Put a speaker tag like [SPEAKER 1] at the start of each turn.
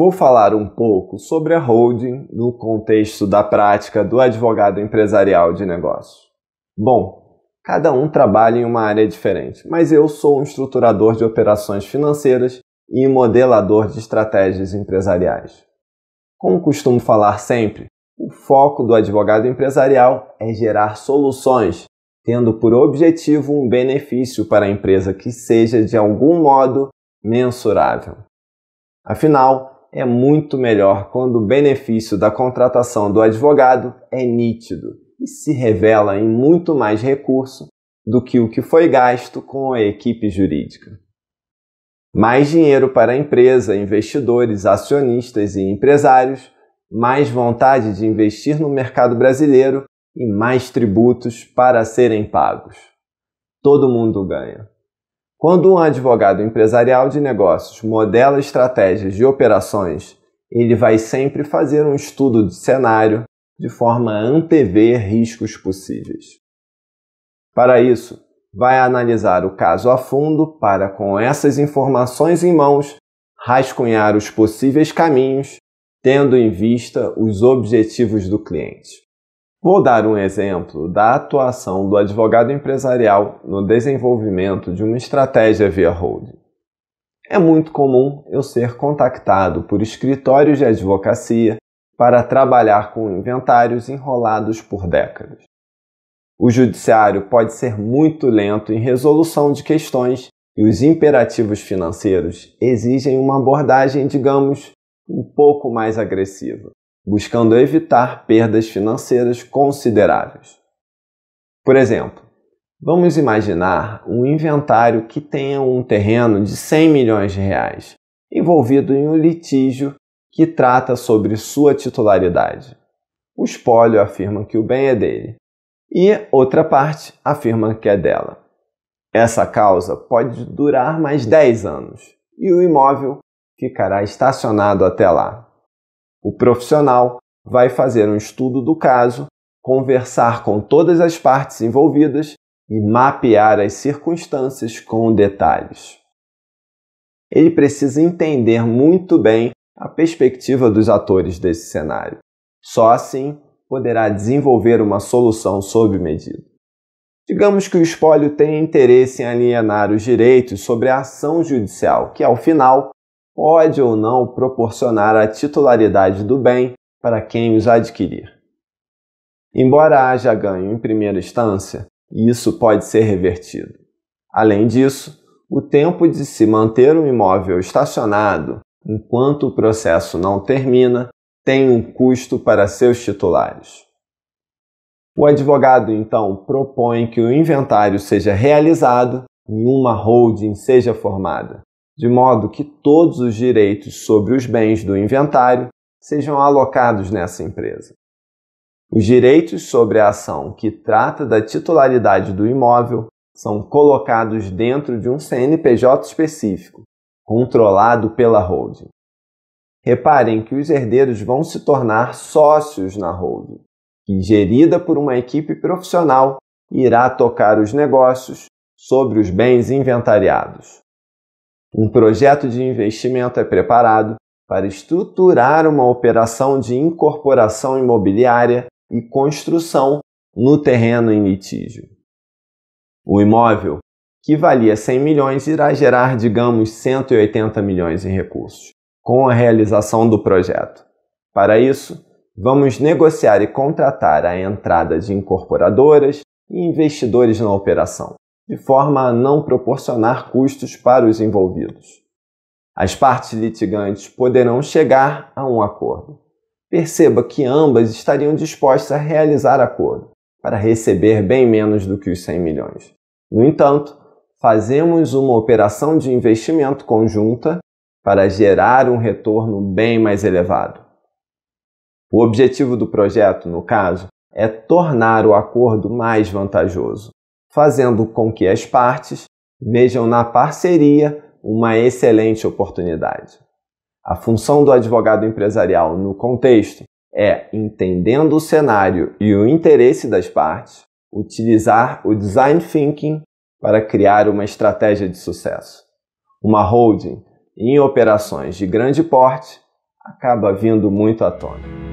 [SPEAKER 1] Vou falar um pouco sobre a holding no contexto da prática do advogado empresarial de negócio. Bom, cada um trabalha em uma área diferente, mas eu sou um estruturador de operações financeiras e modelador de estratégias empresariais. Como costumo falar sempre, o foco do advogado empresarial é gerar soluções, tendo por objetivo um benefício para a empresa que seja de algum modo mensurável. Afinal, é muito melhor quando o benefício da contratação do advogado é nítido e se revela em muito mais recurso do que o que foi gasto com a equipe jurídica. Mais dinheiro para a empresa, investidores, acionistas e empresários, mais vontade de investir no mercado brasileiro e mais tributos para serem pagos. Todo mundo ganha. Quando um advogado empresarial de negócios modela estratégias de operações, ele vai sempre fazer um estudo de cenário de forma a antever riscos possíveis. Para isso, vai analisar o caso a fundo para, com essas informações em mãos, rascunhar os possíveis caminhos, tendo em vista os objetivos do cliente. Vou dar um exemplo da atuação do advogado empresarial no desenvolvimento de uma estratégia via holding. É muito comum eu ser contactado por escritórios de advocacia para trabalhar com inventários enrolados por décadas. O judiciário pode ser muito lento em resolução de questões e os imperativos financeiros exigem uma abordagem, digamos, um pouco mais agressiva buscando evitar perdas financeiras consideráveis. Por exemplo, vamos imaginar um inventário que tenha um terreno de 100 milhões de reais envolvido em um litígio que trata sobre sua titularidade. O espólio afirma que o bem é dele e outra parte afirma que é dela. Essa causa pode durar mais 10 anos e o imóvel ficará estacionado até lá. O profissional vai fazer um estudo do caso, conversar com todas as partes envolvidas e mapear as circunstâncias com detalhes. Ele precisa entender muito bem a perspectiva dos atores desse cenário. Só assim poderá desenvolver uma solução sob medida. Digamos que o espólio tenha interesse em alienar os direitos sobre a ação judicial, que, ao final, pode ou não proporcionar a titularidade do bem para quem os adquirir. Embora haja ganho em primeira instância, isso pode ser revertido. Além disso, o tempo de se manter um imóvel estacionado enquanto o processo não termina tem um custo para seus titulares. O advogado então propõe que o inventário seja realizado e uma holding seja formada, de modo que todos os direitos sobre os bens do inventário sejam alocados nessa empresa. Os direitos sobre a ação que trata da titularidade do imóvel são colocados dentro de um CNPJ específico, controlado pela holding. Reparem que os herdeiros vão se tornar sócios na holding, que, gerida por uma equipe profissional, irá tocar os negócios sobre os bens inventariados. Um projeto de investimento é preparado para estruturar uma operação de incorporação imobiliária e construção no terreno em litígio. O imóvel, que valia 100 milhões, irá gerar, digamos, 180 milhões em recursos, com a realização do projeto. Para isso, vamos negociar e contratar a entrada de incorporadoras e investidores na operação de forma a não proporcionar custos para os envolvidos. As partes litigantes poderão chegar a um acordo. Perceba que ambas estariam dispostas a realizar acordo, para receber bem menos do que os 100 milhões. No entanto, fazemos uma operação de investimento conjunta para gerar um retorno bem mais elevado. O objetivo do projeto, no caso, é tornar o acordo mais vantajoso, fazendo com que as partes vejam na parceria uma excelente oportunidade. A função do advogado empresarial no contexto é, entendendo o cenário e o interesse das partes, utilizar o design thinking para criar uma estratégia de sucesso. Uma holding em operações de grande porte acaba vindo muito à tona.